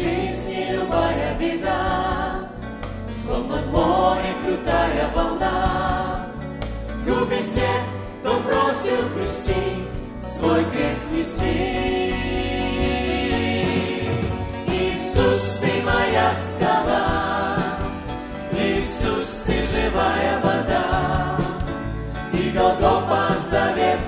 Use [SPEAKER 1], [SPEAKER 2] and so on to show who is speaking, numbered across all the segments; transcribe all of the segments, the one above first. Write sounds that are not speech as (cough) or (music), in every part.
[SPEAKER 1] жизни любая беда, Словно море крутая волна, Губит тех, кто бросил грусти, Свой крест нести. Иисус, ты моя скала, Иисус, ты живая вода, И Голгофа завет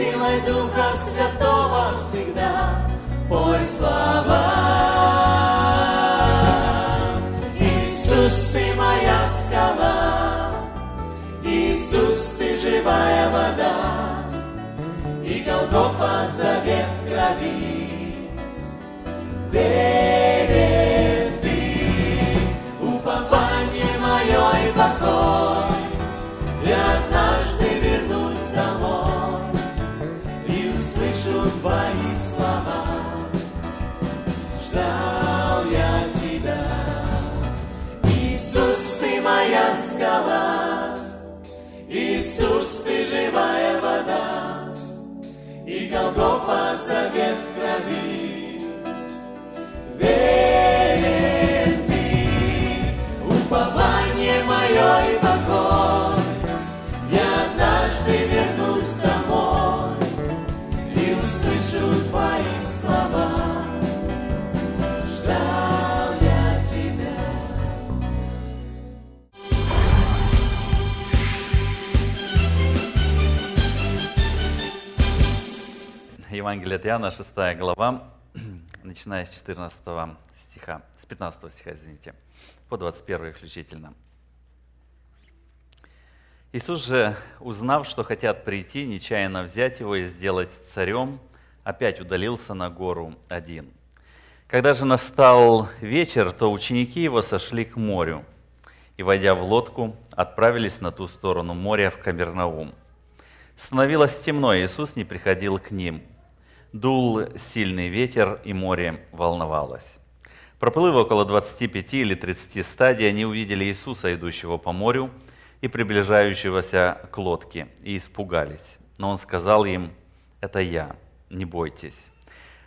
[SPEAKER 1] силой Духа Святого всегда пой слова. Иисус, ты моя скала, Иисус, ты живая вода, и Голгофа завет крови. Верь тело. Иисус, ты живая вода, и Голгофа
[SPEAKER 2] Евангелие от Иоанна, 6 глава, (clears throat) начиная с 14 стиха, с 15 стиха, извините, по 21 включительно. Иисус же, узнав, что хотят прийти, нечаянно взять его и сделать царем, опять удалился на гору один. Когда же настал вечер, то ученики его сошли к морю и, войдя в лодку, отправились на ту сторону моря в Камернаум. Становилось темно, и Иисус не приходил к ним – Дул сильный ветер, и море волновалось. Проплыв около 25 или 30 стадий, они увидели Иисуса, идущего по морю и приближающегося к лодке, и испугались. Но он сказал им, «Это я, не бойтесь».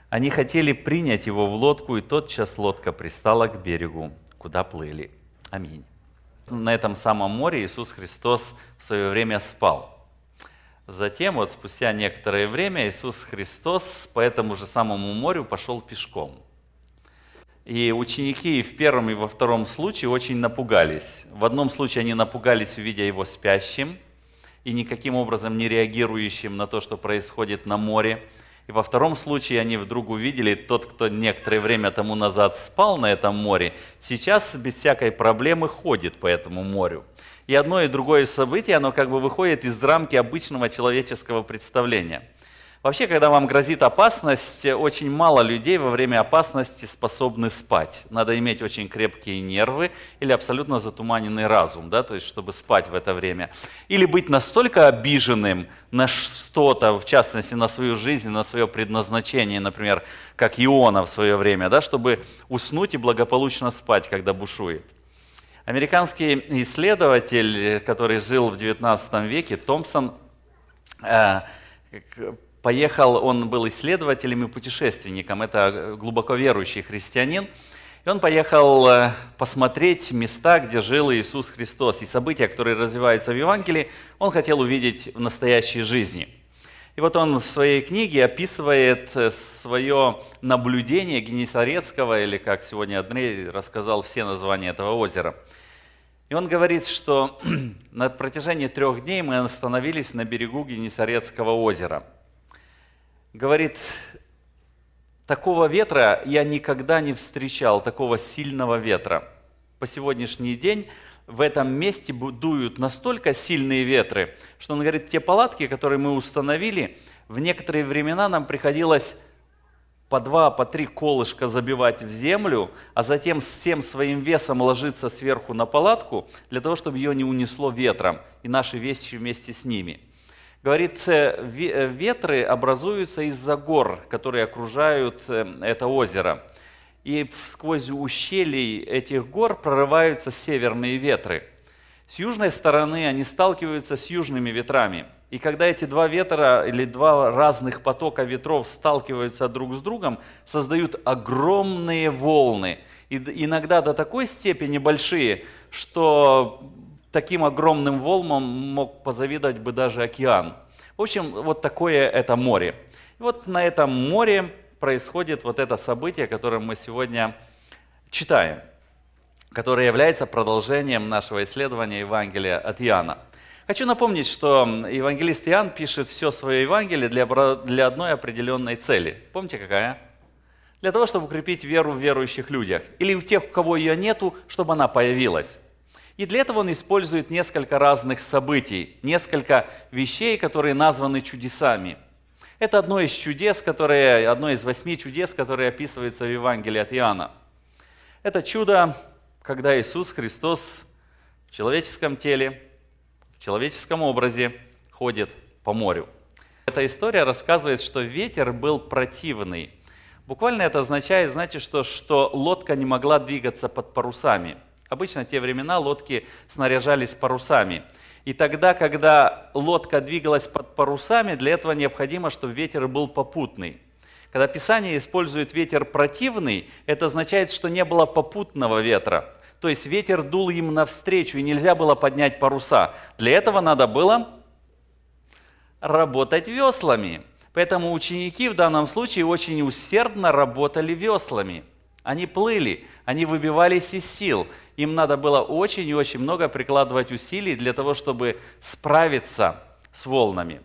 [SPEAKER 2] Они хотели принять его в лодку, и тотчас лодка пристала к берегу, куда плыли. Аминь. На этом самом море Иисус Христос в свое время спал – Затем, вот спустя некоторое время, Иисус Христос по этому же самому морю пошел пешком. И ученики и в первом и во втором случае очень напугались. В одном случае они напугались, увидя его спящим и никаким образом не реагирующим на то, что происходит на море. И во втором случае они вдруг увидели, тот, кто некоторое время тому назад спал на этом море, сейчас без всякой проблемы ходит по этому морю. И одно и другое событие, оно как бы выходит из рамки обычного человеческого представления – Вообще, когда вам грозит опасность, очень мало людей во время опасности способны спать. Надо иметь очень крепкие нервы или абсолютно затуманенный разум, да, то есть чтобы спать в это время. Или быть настолько обиженным на что-то, в частности на свою жизнь, на свое предназначение, например, как Иона в свое время, да, чтобы уснуть и благополучно спать, когда бушует. Американский исследователь, который жил в 19 веке, Томпсон, э, поехал, он был исследователем и путешественником, это э, глубоко верующий христианин, и он поехал э, посмотреть места, где жил Иисус Христос, и события, которые развиваются в Евангелии, он хотел увидеть в настоящей жизни. И вот он в своей книге описывает э, свое наблюдение Генесарецкого, или как сегодня Андрей рассказал все названия этого озера. И он говорит, что (clears throat) на протяжении трех дней мы остановились на берегу Генесарецкого озера – говорит, такого ветра я никогда не встречал, такого сильного ветра. По сегодняшний день в этом месте дуют настолько сильные ветры, что он говорит, те палатки, которые мы установили, в некоторые времена нам приходилось по два, по три колышка забивать в землю, а затем всем своим весом ложиться сверху на палатку, для того, чтобы ее не унесло ветром, и наши вещи вместе с ними – Говорит, ветры образуются из-за гор, которые окружают э, это озеро. И сквозь ущелий этих гор прорываются северные ветры. С южной стороны они сталкиваются с южными ветрами. И когда эти два ветра или два разных потока ветров сталкиваются друг с другом, создают огромные волны. И иногда до такой степени большие, что таким огромным волмом мог позавидовать бы даже океан. В общем, вот такое это море. И вот на этом море происходит вот это событие, которое мы сегодня читаем, которое является продолжением нашего исследования Евангелия от Иоанна. Хочу напомнить, что евангелист Иоанн пишет все свое Евангелие для, для одной определенной цели. Помните, какая? Для того, чтобы укрепить веру в верующих людях. Или у тех, у кого ее нету, чтобы она появилась. И для этого он использует несколько разных событий, несколько вещей, которые названы чудесами. Это одно из чудес, которые, одно из восьми чудес, которые описывается в Евангелии от Иоанна. Это чудо, когда Иисус Христос в человеческом теле, в человеческом образе ходит по морю. Эта история рассказывает, что ветер был противный. Буквально это означает, знаете, что, что лодка не могла двигаться под парусами – Обычно в те времена лодки снаряжались парусами. И тогда, когда лодка двигалась под парусами, для этого необходимо, чтобы ветер был попутный. Когда Писание использует ветер противный, это означает, что не было попутного ветра. То есть ветер дул им навстречу, и нельзя было поднять паруса. Для этого надо было работать веслами. Поэтому ученики в данном случае очень усердно работали веслами – они плыли, они выбивались из сил. Им надо было очень и очень много прикладывать усилий для того, чтобы справиться с волнами.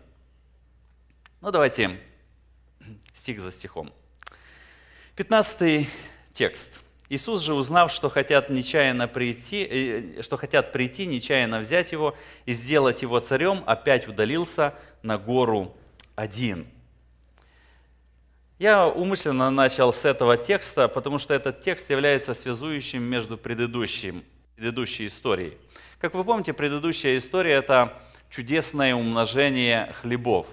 [SPEAKER 2] Ну давайте стих за стихом. 15 текст. Иисус же, узнав, что хотят, нечаянно прийти, э, э, что хотят прийти, нечаянно взять его и сделать его царем, опять удалился на гору один – я умышленно начал с этого текста, потому что этот текст является связующим между предыдущим, предыдущей историей. Как вы помните, предыдущая история – это чудесное умножение хлебов.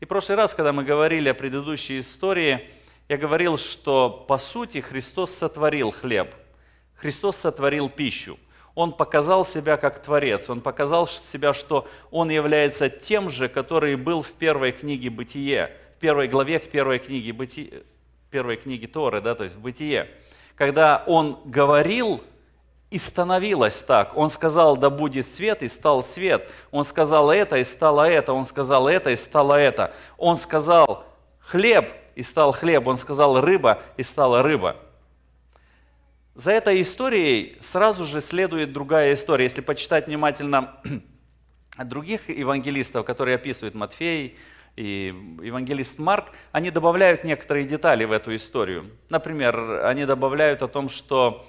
[SPEAKER 2] И в прошлый раз, когда мы говорили о предыдущей истории, я говорил, что по сути Христос сотворил хлеб, Христос сотворил пищу. Он показал себя как Творец, Он показал себя, что Он является тем же, который был в первой книге «Бытие», в первой главе к первой книге, Быти... первой книге Торы, да, то есть в Бытие, когда он говорил, и становилось так. Он сказал, да будет свет, и стал свет. Он сказал это, и стало это. Он сказал это, и стало это. Он сказал хлеб, и стал хлеб. Он сказал рыба, и стала рыба. За этой историей сразу же следует другая история. Если почитать внимательно (clears throat) других евангелистов, которые описывают Матфей, и евангелист Марк, они добавляют некоторые детали в эту историю. Например, они добавляют о том, что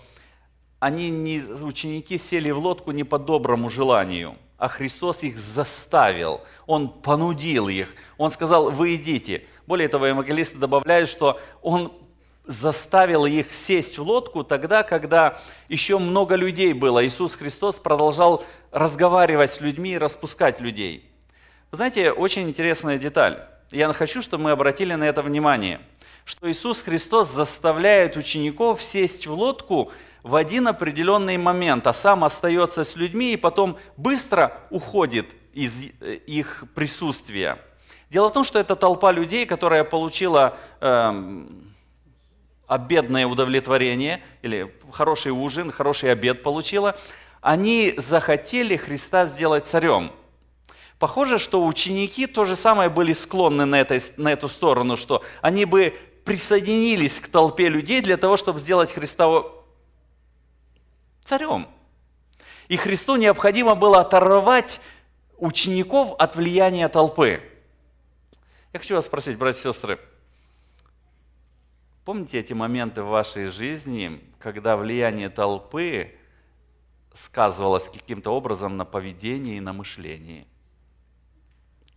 [SPEAKER 2] они не, ученики сели в лодку не по доброму желанию, а Христос их заставил, Он понудил их, Он сказал, вы идите. Более того, евангелисты добавляют, что Он заставил их сесть в лодку тогда, когда еще много людей было. Иисус Христос продолжал разговаривать с людьми и распускать людей. Вы знаете, очень интересная деталь. Я хочу, чтобы мы обратили на это внимание, что Иисус Христос заставляет учеников сесть в лодку в один определенный момент, а сам остается с людьми и потом быстро уходит из э, их присутствия. Дело в том, что это толпа людей, которая получила э, обедное удовлетворение или хороший ужин, хороший обед получила. Они захотели Христа сделать царем – Похоже, что ученики то же самое были склонны на, этой, на эту сторону, что они бы присоединились к толпе людей для того, чтобы сделать Христа царем. И Христу необходимо было оторвать учеников от влияния толпы. Я хочу вас спросить, братья и сестры, помните эти моменты в вашей жизни, когда влияние толпы сказывалось каким-то образом на поведении и на мышлении –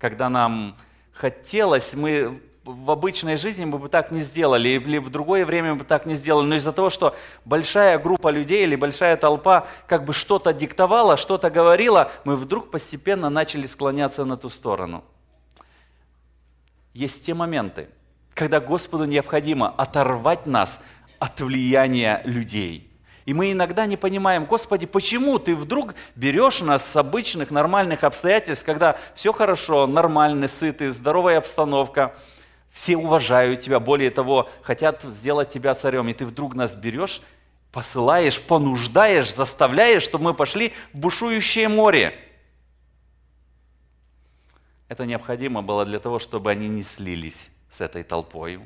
[SPEAKER 2] когда нам хотелось, мы в обычной жизни мы бы так не сделали, или в другое время мы бы так не сделали, но из-за того, что большая группа людей или большая толпа как бы что-то диктовала, что-то говорила, мы вдруг постепенно начали склоняться на ту сторону. Есть те моменты, когда Господу необходимо оторвать нас от влияния людей – и мы иногда не понимаем, Господи, почему ты вдруг берешь нас с обычных нормальных обстоятельств, когда все хорошо, нормально, сыты, здоровая обстановка, все уважают тебя, более того, хотят сделать тебя царем, и ты вдруг нас берешь, посылаешь, понуждаешь, заставляешь, чтобы мы пошли в бушующее море. Это необходимо было для того, чтобы они не слились с этой толпой,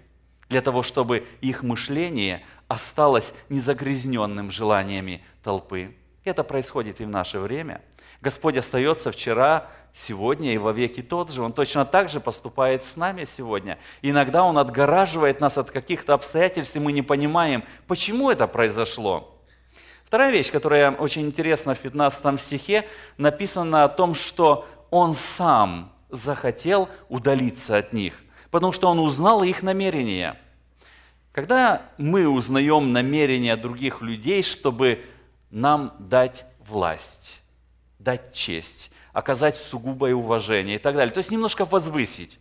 [SPEAKER 2] для того, чтобы их мышление осталось незагрязненным желаниями толпы. Это происходит и в наше время. Господь остается вчера, сегодня и во веки тот же. Он точно так же поступает с нами сегодня. Иногда Он отгораживает нас от каких-то обстоятельств, и мы не понимаем, почему это произошло. Вторая вещь, которая очень интересна в 15 стихе, написано о том, что Он сам захотел удалиться от них, потому что Он узнал их намерения – когда мы узнаем намерения других людей, чтобы нам дать власть, дать честь, оказать сугубое уважение и так далее. То есть немножко возвысить.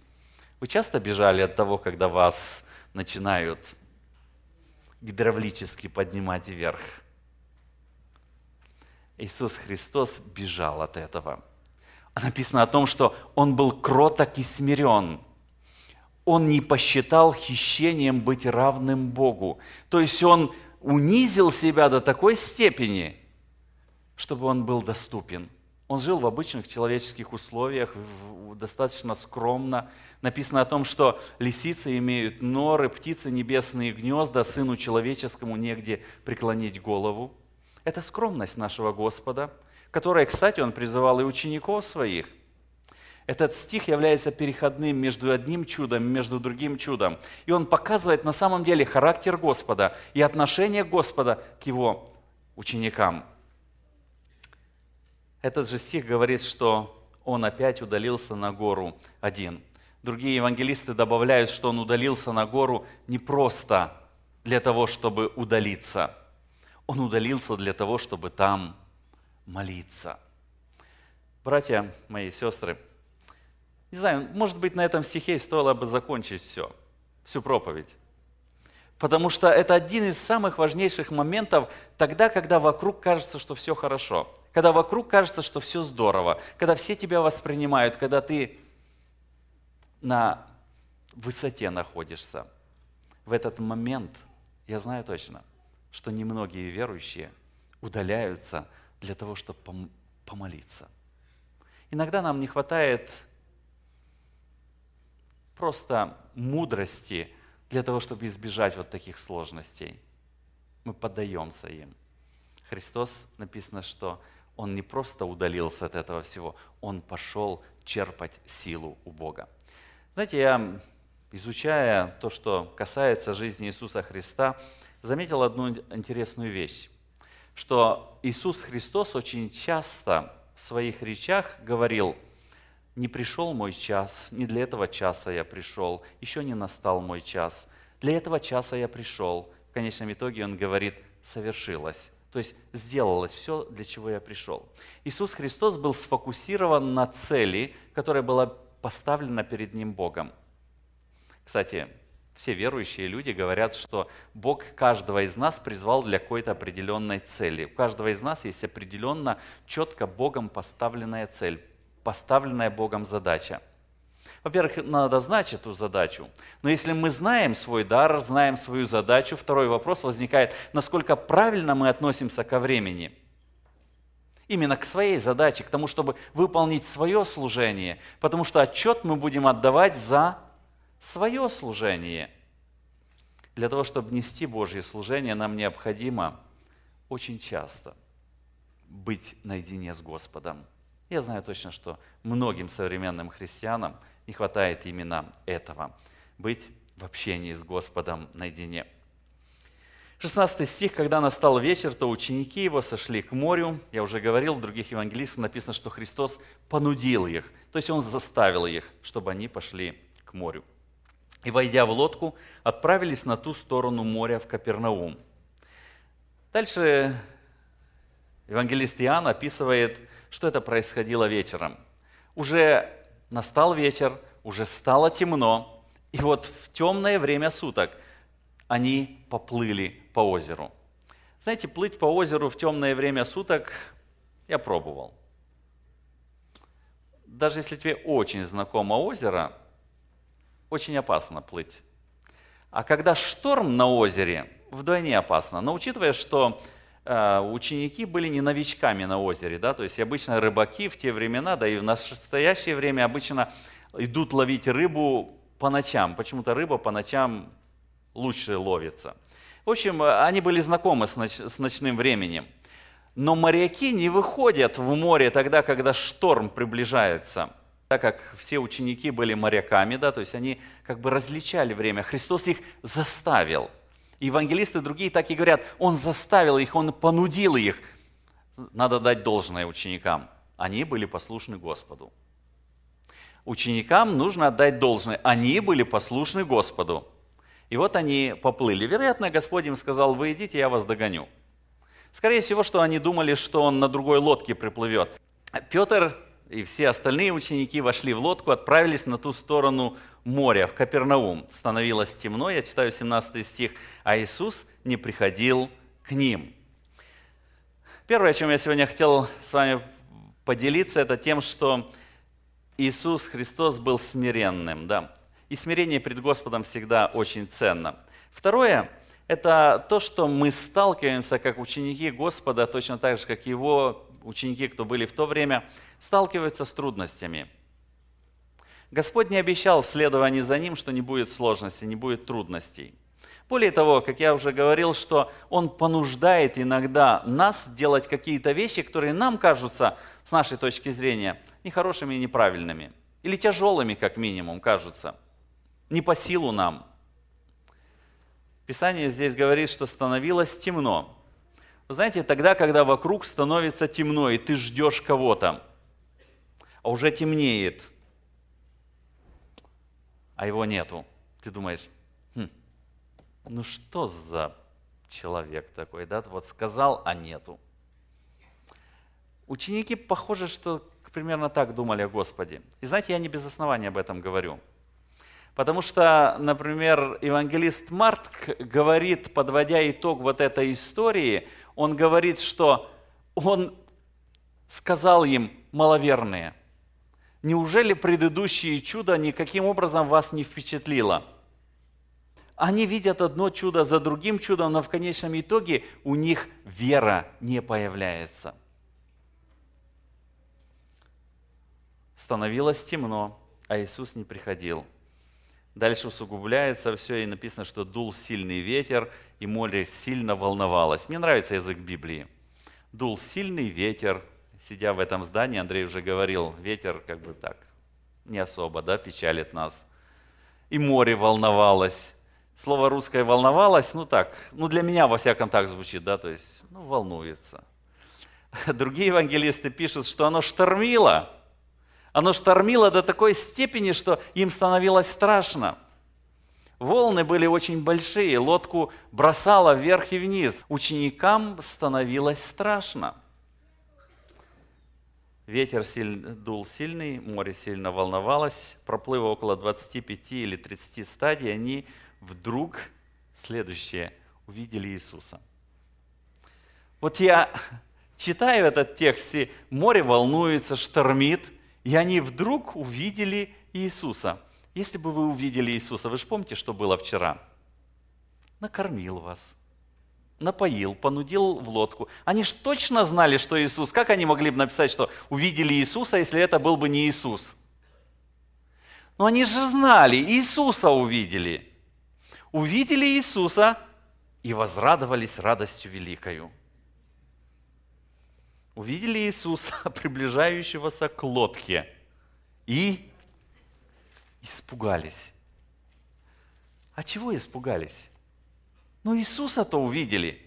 [SPEAKER 2] Вы часто бежали от того, когда вас начинают гидравлически поднимать вверх? Иисус Христос бежал от этого. Написано о том, что Он был кроток и смирен – он не посчитал хищением быть равным Богу. То есть он унизил себя до такой степени, чтобы он был доступен. Он жил в обычных человеческих условиях, достаточно скромно. Написано о том, что лисицы имеют норы, птицы небесные гнезда, сыну человеческому негде преклонить голову. Это скромность нашего Господа, которой, кстати, он призывал и учеников своих – этот стих является переходным между одним чудом и между другим чудом. И он показывает на самом деле характер Господа и отношение Господа к его ученикам. Этот же стих говорит, что он опять удалился на гору один. Другие евангелисты добавляют, что он удалился на гору не просто для того, чтобы удалиться. Он удалился для того, чтобы там молиться. Братья мои, сестры, не знаю, может быть, на этом стихе стоило бы закончить все, всю проповедь. Потому что это один из самых важнейших моментов тогда, когда вокруг кажется, что все хорошо, когда вокруг кажется, что все здорово, когда все тебя воспринимают, когда ты на высоте находишься. В этот момент я знаю точно, что немногие верующие удаляются для того, чтобы помолиться. Иногда нам не хватает просто мудрости для того, чтобы избежать вот таких сложностей. Мы поддаемся им. Христос написано, что Он не просто удалился от этого всего, Он пошел черпать силу у Бога. Знаете, я, изучая то, что касается жизни Иисуса Христа, заметил одну интересную вещь, что Иисус Христос очень часто в своих речах говорил – не пришел мой час, не для этого часа я пришел, еще не настал мой час. Для этого часа я пришел. В конечном итоге он говорит, совершилось. То есть сделалось все, для чего я пришел. Иисус Христос был сфокусирован на цели, которая была поставлена перед Ним Богом. Кстати, все верующие люди говорят, что Бог каждого из нас призвал для какой-то определенной цели. У каждого из нас есть определенно, четко Богом поставленная цель поставленная Богом задача. Во-первых, надо знать эту задачу. Но если мы знаем свой дар, знаем свою задачу, второй вопрос возникает, насколько правильно мы относимся ко времени. Именно к своей задаче, к тому, чтобы выполнить свое служение. Потому что отчет мы будем отдавать за свое служение. Для того, чтобы нести Божье служение, нам необходимо очень часто быть наедине с Господом я знаю точно, что многим современным христианам не хватает именно этого. Быть в общении с Господом наедине. 16 стих, когда настал вечер, то ученики его сошли к морю. Я уже говорил, в других евангелистах написано, что Христос понудил их, то есть Он заставил их, чтобы они пошли к морю. И, войдя в лодку, отправились на ту сторону моря в Капернаум. Дальше Евангелист Иоанн описывает, что это происходило вечером. Уже настал вечер, уже стало темно, и вот в темное время суток они поплыли по озеру. Знаете, плыть по озеру в темное время суток я пробовал. Даже если тебе очень знакомо озеро, очень опасно плыть. А когда шторм на озере, вдвойне опасно. Но учитывая, что Э, ученики были не новичками на озере, да, то есть обычно рыбаки в те времена, да и в настоящее время обычно идут ловить рыбу по ночам. Почему-то рыба по ночам лучше ловится. В общем, э, они были знакомы с, ноч с ночным временем. Но моряки не выходят в море тогда, когда шторм приближается – так как все ученики были моряками, да, то есть они как бы различали время. Христос их заставил – евангелисты другие так и говорят, он заставил их, он понудил их. Надо дать должное ученикам. Они были послушны Господу. Ученикам нужно отдать должное. Они были послушны Господу. И вот они поплыли. Вероятно, Господь им сказал, вы идите, я вас догоню. Скорее всего, что они думали, что он на другой лодке приплывет. Петр и все остальные ученики вошли в лодку, отправились на ту сторону моря, в Капернаум. Становилось темно, я читаю 17 стих, а Иисус не приходил к ним. Первое, о чем я сегодня хотел с вами поделиться, это тем, что Иисус Христос был смиренным. Да. И смирение перед Господом всегда очень ценно. Второе – это то, что мы сталкиваемся как ученики Господа, точно так же, как Его ученики, кто были в то время, сталкиваются с трудностями. Господь не обещал в следовании за ним, что не будет сложностей, не будет трудностей. Более того, как я уже говорил, что Он понуждает иногда нас делать какие-то вещи, которые нам кажутся, с нашей точки зрения, нехорошими и неправильными. Или тяжелыми, как минимум, кажутся. Не по силу нам. Писание здесь говорит, что становилось темно. Знаете, тогда, когда вокруг становится темно, и ты ждешь кого-то, а уже темнеет, а его нету. Ты думаешь, хм, ну что за человек такой, да? Вот сказал, а нету. Ученики, похоже, что примерно так думали о Господе. И знаете, я не без основания об этом говорю. Потому что, например, евангелист Марк говорит, подводя итог вот этой истории – он говорит, что он сказал им, маловерные, неужели предыдущие чуда никаким образом вас не впечатлило? Они видят одно чудо за другим чудом, но в конечном итоге у них вера не появляется. Становилось темно, а Иисус не приходил – Дальше усугубляется все, и написано, что дул сильный ветер, и море сильно волновалось. Мне нравится язык Библии. Дул сильный ветер. Сидя в этом здании, Андрей уже говорил, ветер как бы так не особо да, печалит нас. И море волновалось. Слово русское «волновалось», ну так, ну для меня во всяком так звучит, да, то есть, ну волнуется. (laughs) Другие евангелисты пишут, что оно штормило – оно штормило до такой степени, что им становилось страшно. Волны были очень большие, лодку бросало вверх и вниз. Ученикам становилось страшно. Ветер силь... дул сильный, море сильно волновалось. Проплыв около 25 или 30 стадий, они вдруг, следующее, увидели Иисуса. Вот я (laughs) читаю этот текст, и море волнуется, штормит – и они вдруг увидели Иисуса. Если бы вы увидели Иисуса, вы же помните, что было вчера? Накормил вас, напоил, понудил в лодку. Они же точно знали, что Иисус. Как они могли бы написать, что увидели Иисуса, если это был бы не Иисус? Но они же знали, Иисуса увидели. Увидели Иисуса и возрадовались радостью великою увидели Иисуса, (laughs) приближающегося к лодке, и испугались. А чего испугались? Ну, Иисуса-то увидели.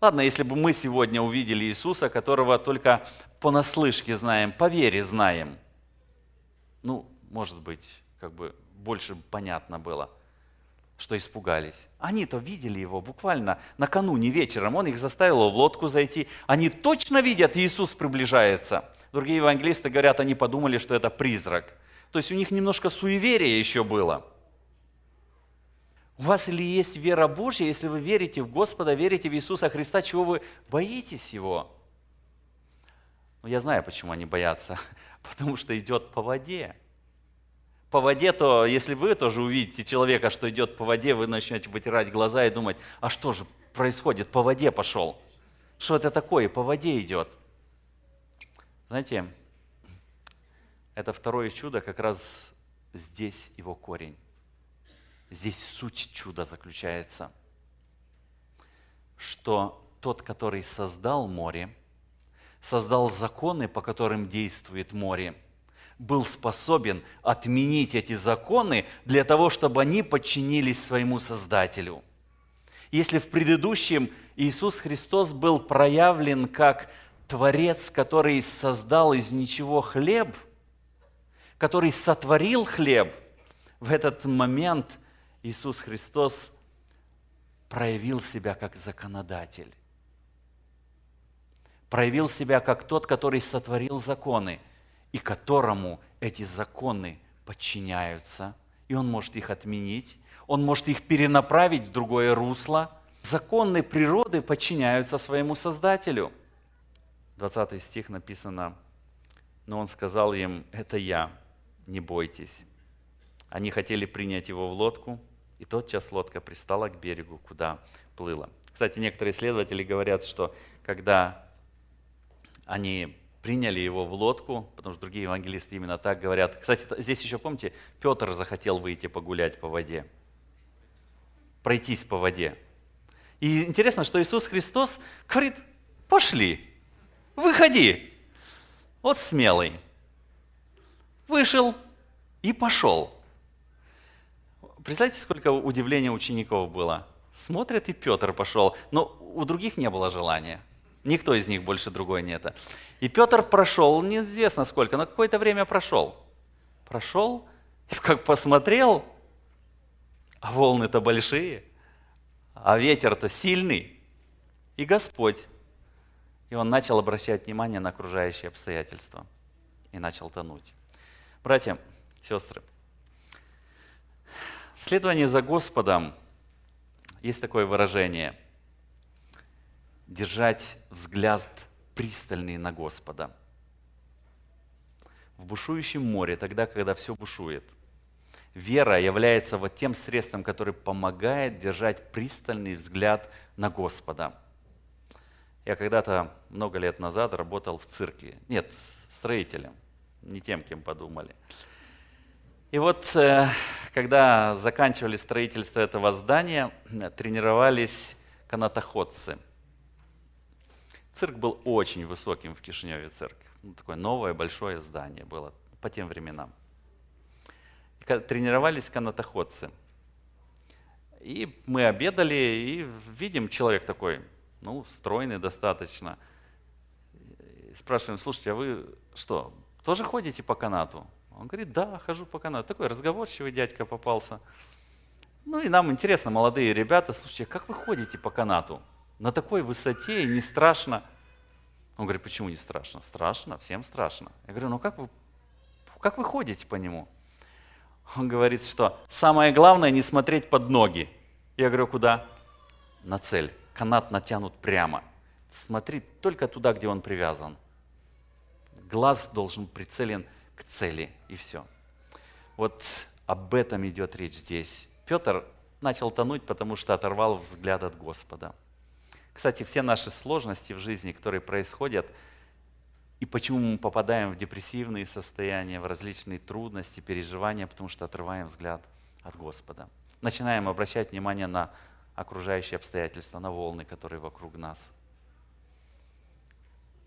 [SPEAKER 2] Ладно, если бы мы сегодня увидели Иисуса, которого только понаслышке знаем, по вере знаем, ну, может быть, как бы больше понятно было что испугались. Они-то видели его буквально накануне вечером. Он их заставил в лодку зайти. Они точно видят, Иисус приближается. Другие евангелисты говорят, они подумали, что это призрак. То есть у них немножко суеверия еще было. У вас или есть вера Божья, если вы верите в Господа, верите в Иисуса Христа, чего вы боитесь Его? Ну, я знаю, почему они боятся. (laughs) Потому что идет по воде по воде, то если вы тоже увидите человека, что идет по воде, вы начнете вытирать глаза и думать, а что же происходит, по воде пошел? Что это такое, по воде идет? Знаете, это второе чудо, как раз здесь его корень. Здесь суть чуда заключается, что тот, который создал море, создал законы, по которым действует море – был способен отменить эти законы для того, чтобы они подчинились своему Создателю. Если в предыдущем Иисус Христос был проявлен как Творец, который создал из ничего хлеб, который сотворил хлеб, в этот момент Иисус Христос проявил себя как законодатель, проявил себя как тот, который сотворил законы – и которому эти законы подчиняются, и он может их отменить, он может их перенаправить в другое русло. Законы природы подчиняются своему Создателю. 20 стих написано, но он сказал им, это я, не бойтесь. Они хотели принять его в лодку, и тотчас лодка пристала к берегу, куда плыла. Кстати, некоторые исследователи говорят, что когда они приняли его в лодку, потому что другие евангелисты именно так говорят. Кстати, здесь еще, помните, Петр захотел выйти погулять по воде, пройтись по воде. И интересно, что Иисус Христос говорит, пошли, выходи. Вот смелый. Вышел и пошел. Представьте, сколько удивления учеников было. Смотрят, и Петр пошел, но у других не было желания. Никто из них больше другой не это. И Петр прошел, неизвестно сколько, но какое-то время прошел. Прошел, и как посмотрел, а волны-то большие, а ветер-то сильный, и Господь. И он начал обращать внимание на окружающие обстоятельства и начал тонуть. Братья, сестры, в следовании за Господом есть такое выражение – держать взгляд пристальный на Господа. В бушующем море, тогда, когда все бушует, вера является вот тем средством, которое помогает держать пристальный взгляд на Господа. Я когда-то много лет назад работал в цирке. Нет, строителем, не тем, кем подумали. И вот, э, когда заканчивали строительство этого здания, тренировались канатоходцы – Цирк был очень высоким в Кишиневе цирк. Ну, такое новое большое здание было по тем временам. И тренировались канатоходцы. И мы обедали, и видим человек такой, ну, стройный достаточно. И спрашиваем, слушайте, а вы что, тоже ходите по канату? Он говорит, да, хожу по канату. Такой разговорчивый дядька попался. Ну и нам интересно, молодые ребята, слушайте, а как вы ходите по канату? на такой высоте и не страшно. Он говорит, почему не страшно? Страшно, всем страшно. Я говорю, ну как вы, как вы ходите по нему? Он говорит, что самое главное не смотреть под ноги. Я говорю, куда? На цель. Канат натянут прямо. Смотри только туда, где он привязан. Глаз должен прицелен к цели, и все. Вот об этом идет речь здесь. Петр начал тонуть, потому что оторвал взгляд от Господа. Кстати, все наши сложности в жизни, которые происходят, и почему мы попадаем в депрессивные состояния, в различные трудности, переживания, потому что отрываем взгляд от Господа. Начинаем обращать внимание на окружающие обстоятельства, на волны, которые вокруг нас.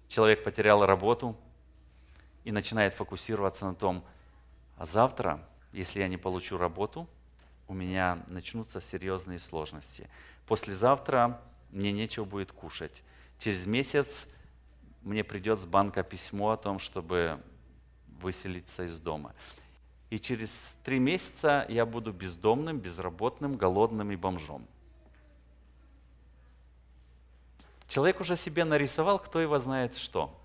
[SPEAKER 2] Человек потерял работу и начинает фокусироваться на том, а завтра, если я не получу работу, у меня начнутся серьезные сложности. Послезавтра мне нечего будет кушать. Через месяц мне придет с банка письмо о том, чтобы выселиться из дома. И через три месяца я буду бездомным, безработным, голодным и бомжом. Человек уже себе нарисовал, кто его знает что.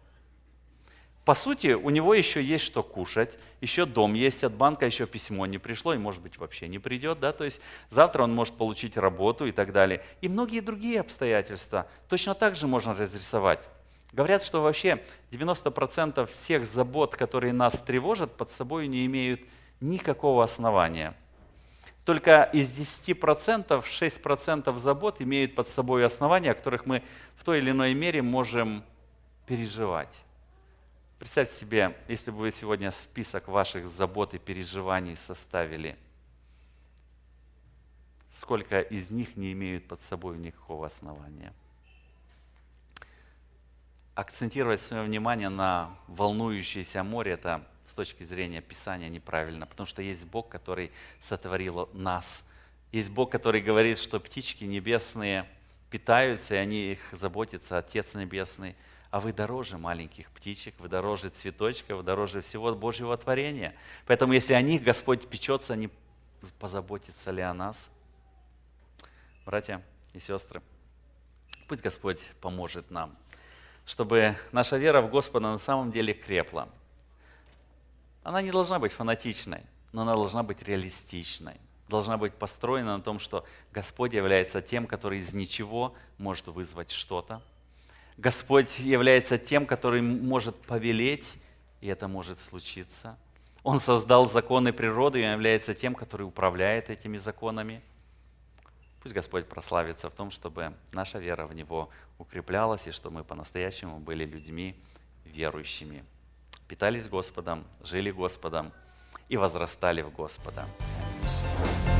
[SPEAKER 2] По сути, у него еще есть что кушать, еще дом есть от банка, еще письмо не пришло и, может быть, вообще не придет, да, то есть завтра он может получить работу и так далее. И многие другие обстоятельства точно так же можно разрисовать. Говорят, что вообще 90% всех забот, которые нас тревожат, под собой не имеют никакого основания. Только из 10% 6% забот имеют под собой основания, о которых мы в той или иной мере можем переживать. Представьте себе, если бы вы сегодня список ваших забот и переживаний составили, сколько из них не имеют под собой никакого основания. Акцентировать свое внимание на волнующееся море – это с точки зрения Писания неправильно, потому что есть Бог, который сотворил нас. Есть Бог, который говорит, что птички небесные питаются, и они их заботятся, Отец Небесный – а вы дороже маленьких птичек, вы дороже цветочков, вы дороже всего Божьего творения. Поэтому если о них Господь печется, не позаботится ли о нас? Братья и сестры, пусть Господь поможет нам, чтобы наша вера в Господа на самом деле крепла. Она не должна быть фанатичной, но она должна быть реалистичной должна быть построена на том, что Господь является тем, который из ничего может вызвать что-то, Господь является тем, который может повелеть, и это может случиться. Он создал законы природы, и он является тем, который управляет этими законами. Пусть Господь прославится в том, чтобы наша вера в Него укреплялась, и что мы по-настоящему были людьми верующими. Питались Господом, жили Господом и возрастали в Господа. Аминь.